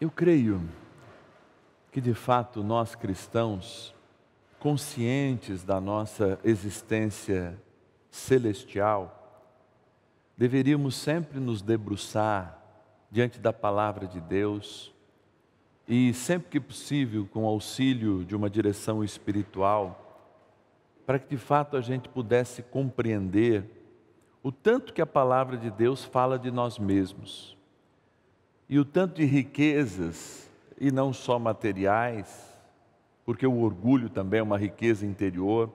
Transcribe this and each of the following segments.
Eu creio que de fato nós cristãos, conscientes da nossa existência celestial, deveríamos sempre nos debruçar diante da palavra de Deus e, sempre que possível, com auxílio de uma direção espiritual, para que de fato a gente pudesse compreender o tanto que a palavra de Deus fala de nós mesmos e o tanto de riquezas, e não só materiais, porque o orgulho também é uma riqueza interior,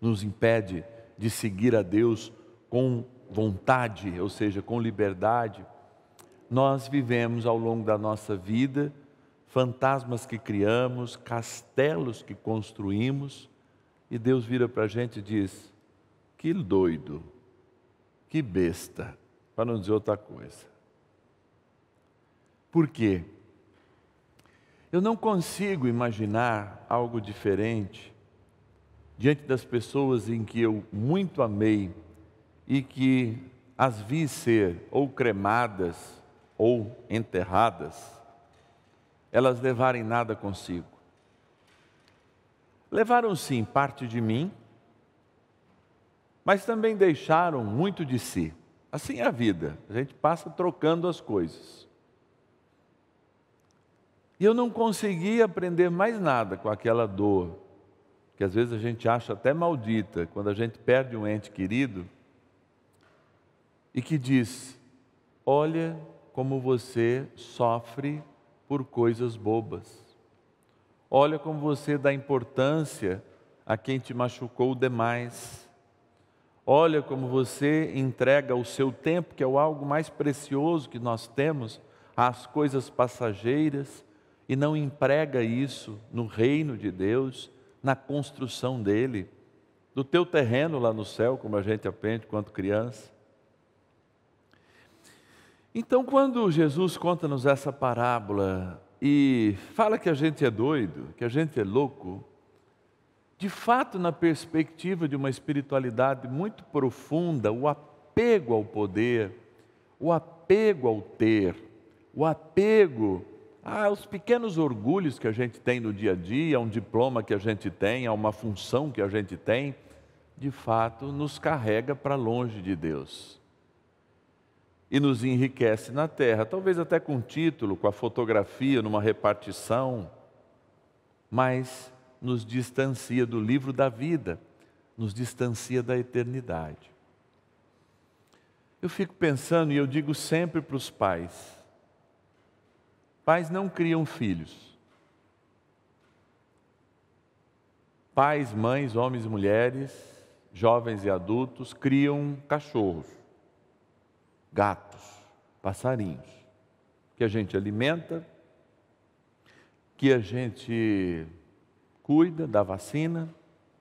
nos impede de seguir a Deus com vontade, ou seja, com liberdade. Nós vivemos ao longo da nossa vida fantasmas que criamos, castelos que construímos, e Deus vira para a gente e diz: que doido, que besta, para não dizer outra coisa. Por quê? Eu não consigo imaginar algo diferente diante das pessoas em que eu muito amei e que as vi ser ou cremadas ou enterradas, elas levarem nada consigo. Levaram sim parte de mim, mas também deixaram muito de si. Assim é a vida, a gente passa trocando as coisas. E eu não consegui aprender mais nada com aquela dor, que às vezes a gente acha até maldita, quando a gente perde um ente querido, e que diz: Olha como você sofre por coisas bobas. Olha como você dá importância a quem te machucou demais. Olha como você entrega o seu tempo, que é o algo mais precioso que nós temos, às coisas passageiras e não emprega isso no reino de Deus, na construção dele, do teu terreno lá no céu, como a gente aprende quando criança. Então, quando Jesus conta-nos essa parábola e fala que a gente é doido, que a gente é louco, de fato, na perspectiva de uma espiritualidade muito profunda, o apego ao poder, o apego ao ter, o apego ah, os pequenos orgulhos que a gente tem no dia a dia, um diploma que a gente tem, uma função que a gente tem, de fato nos carrega para longe de Deus. E nos enriquece na terra, talvez até com título, com a fotografia, numa repartição, mas nos distancia do livro da vida, nos distancia da eternidade. Eu fico pensando e eu digo sempre para os pais, Pais não criam filhos. Pais, mães, homens e mulheres, jovens e adultos criam cachorros, gatos, passarinhos, que a gente alimenta, que a gente cuida da vacina,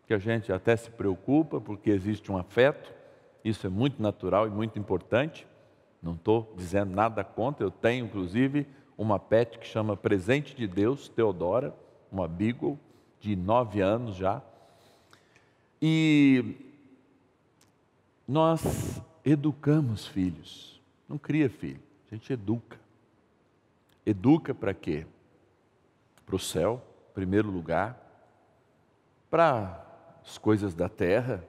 que a gente até se preocupa porque existe um afeto, isso é muito natural e muito importante. Não estou dizendo nada contra, eu tenho inclusive uma pet que chama Presente de Deus, Teodora, uma Beagle, de nove anos já. E nós educamos filhos, não cria filho, a gente educa. Educa para quê? Para o céu, em primeiro lugar, para as coisas da terra.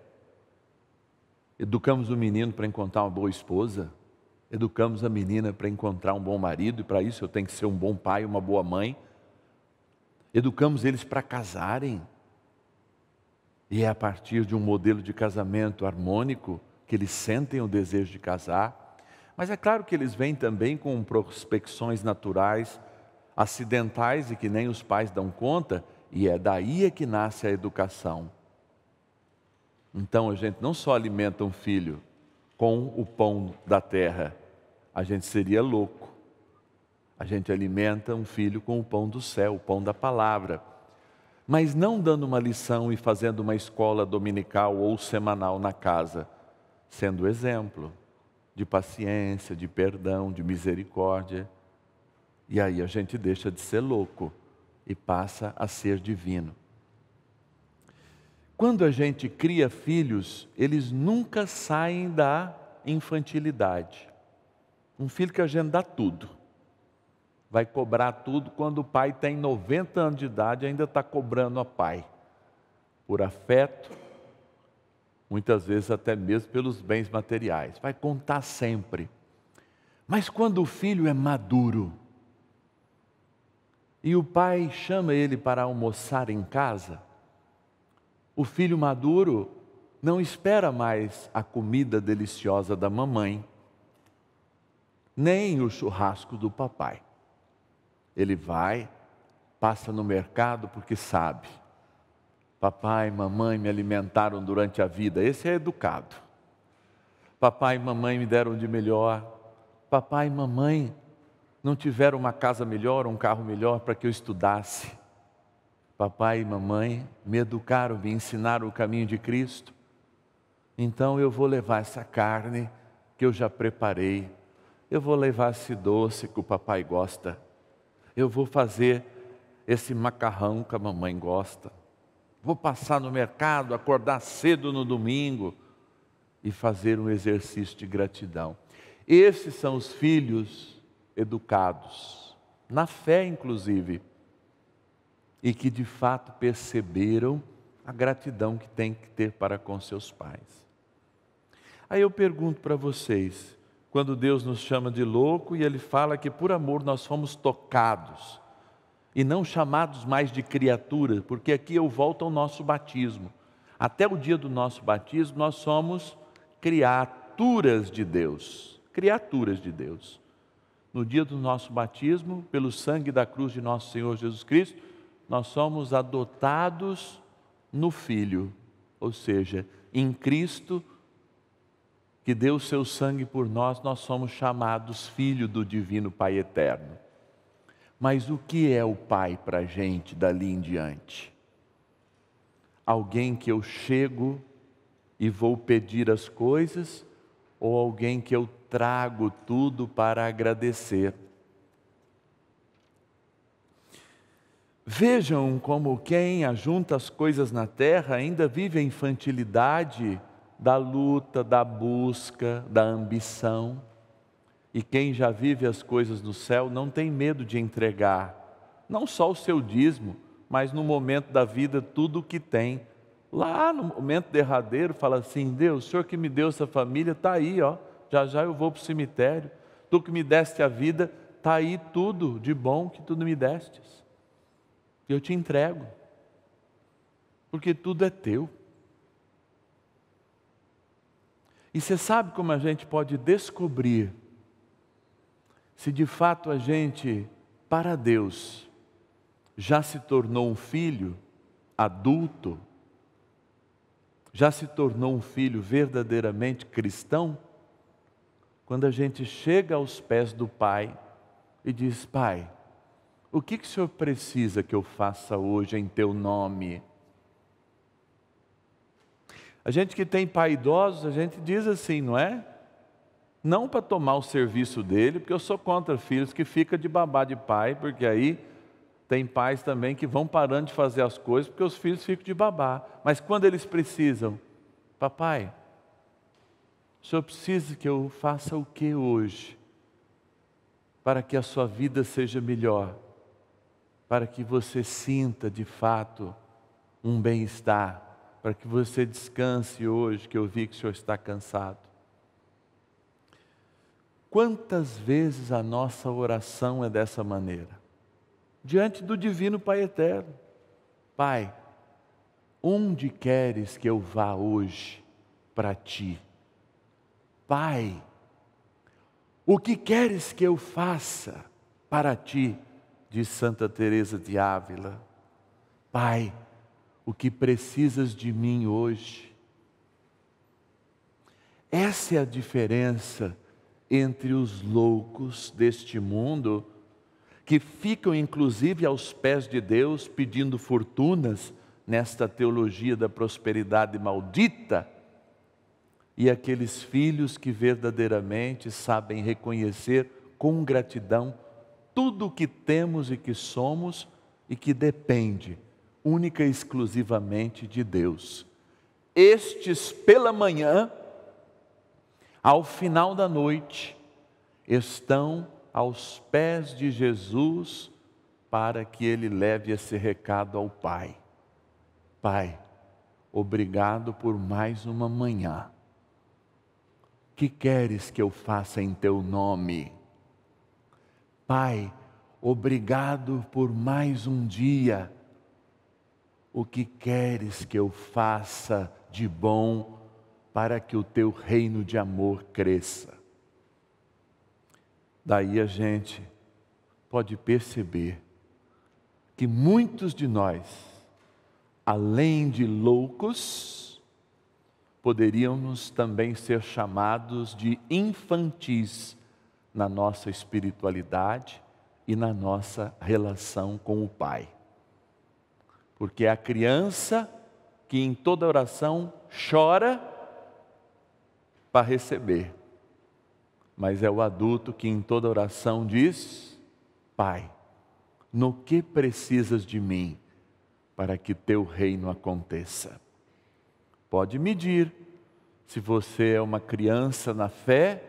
Educamos o menino para encontrar uma boa esposa, educamos a menina para encontrar um bom marido, e para isso eu tenho que ser um bom pai, uma boa mãe. Educamos eles para casarem. E é a partir de um modelo de casamento harmônico que eles sentem o desejo de casar. Mas é claro que eles vêm também com prospecções naturais, acidentais e que nem os pais dão conta, e é daí é que nasce a educação. Então a gente não só alimenta um filho, com o pão da terra. A gente seria louco. A gente alimenta um filho com o pão do céu, o pão da palavra. Mas não dando uma lição e fazendo uma escola dominical ou semanal na casa, sendo exemplo de paciência, de perdão, de misericórdia. E aí a gente deixa de ser louco e passa a ser divino. Quando a gente cria filhos, eles nunca saem da infantilidade. Um filho que a gente dá tudo. Vai cobrar tudo quando o pai tem 90 anos de idade, ainda está cobrando a pai. Por afeto, muitas vezes até mesmo pelos bens materiais. Vai contar sempre. Mas quando o filho é maduro e o pai chama ele para almoçar em casa, o filho maduro não espera mais a comida deliciosa da mamãe, nem o churrasco do papai. Ele vai, passa no mercado porque sabe. Papai e mamãe me alimentaram durante a vida, esse é educado. Papai e mamãe me deram de melhor. Papai e mamãe não tiveram uma casa melhor, um carro melhor para que eu estudasse papai e mamãe me educaram, me ensinaram o caminho de Cristo, então eu vou levar essa carne que eu já preparei, eu vou levar esse doce que o papai gosta, eu vou fazer esse macarrão que a mamãe gosta, vou passar no mercado, acordar cedo no domingo e fazer um exercício de gratidão. Esses são os filhos educados, na fé inclusive e que de fato perceberam a gratidão que tem que ter para com seus pais. Aí eu pergunto para vocês, quando Deus nos chama de louco e ele fala que por amor nós fomos tocados e não chamados mais de criatura, porque aqui eu volto ao nosso batismo. Até o dia do nosso batismo nós somos criaturas de Deus, criaturas de Deus. No dia do nosso batismo, pelo sangue da cruz de nosso Senhor Jesus Cristo, nós somos adotados no Filho, ou seja, em Cristo, que deu seu sangue por nós, nós somos chamados filho do Divino Pai Eterno. Mas o que é o Pai para a gente dali em diante? Alguém que eu chego e vou pedir as coisas, ou alguém que eu trago tudo para agradecer? Vejam como quem ajunta as coisas na terra ainda vive a infantilidade da luta, da busca, da ambição. E quem já vive as coisas no céu não tem medo de entregar, não só o seu dízimo, mas no momento da vida tudo o que tem. Lá no momento derradeiro, fala assim: Deus, o Senhor que me deu essa família, está aí, ó, já já eu vou para o cemitério. Tu que me deste a vida, está aí tudo de bom que tu me destes eu te entrego, porque tudo é teu. E você sabe como a gente pode descobrir se de fato a gente, para Deus, já se tornou um filho adulto, já se tornou um filho verdadeiramente cristão? Quando a gente chega aos pés do Pai e diz: Pai, o que, que o Senhor precisa que eu faça hoje em teu nome? A gente que tem pai idosos, a gente diz assim, não é? Não para tomar o serviço dele, porque eu sou contra filhos que fica de babá de pai, porque aí tem pais também que vão parando de fazer as coisas porque os filhos ficam de babá. Mas quando eles precisam, papai, o senhor precisa que eu faça o que hoje para que a sua vida seja melhor? para que você sinta de fato um bem-estar, para que você descanse hoje, que eu vi que o senhor está cansado. Quantas vezes a nossa oração é dessa maneira? Diante do Divino Pai Eterno. Pai, onde queres que eu vá hoje para ti? Pai, o que queres que eu faça para ti? de Santa Teresa de Ávila. Pai, o que precisas de mim hoje? Essa é a diferença entre os loucos deste mundo, que ficam inclusive aos pés de Deus pedindo fortunas nesta teologia da prosperidade maldita, e aqueles filhos que verdadeiramente sabem reconhecer com gratidão tudo o que temos e que somos e que depende única e exclusivamente de Deus. Estes pela manhã, ao final da noite, estão aos pés de Jesus para que ele leve esse recado ao Pai. Pai, obrigado por mais uma manhã. Que queres que eu faça em teu nome? Pai, obrigado por mais um dia. O que queres que eu faça de bom para que o teu reino de amor cresça? Daí a gente pode perceber que muitos de nós, além de loucos, poderíamos também ser chamados de infantis na nossa espiritualidade e na nossa relação com o Pai. Porque é a criança que em toda oração chora para receber, mas é o adulto que em toda oração diz: Pai, no que precisas de mim para que teu reino aconteça? Pode medir se você é uma criança na fé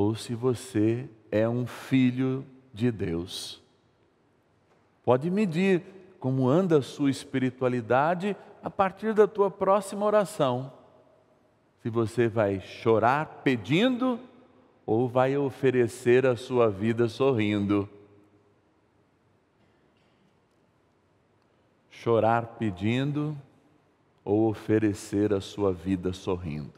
ou se você é um filho de Deus. Pode medir como anda a sua espiritualidade a partir da tua próxima oração. Se você vai chorar pedindo ou vai oferecer a sua vida sorrindo. Chorar pedindo ou oferecer a sua vida sorrindo.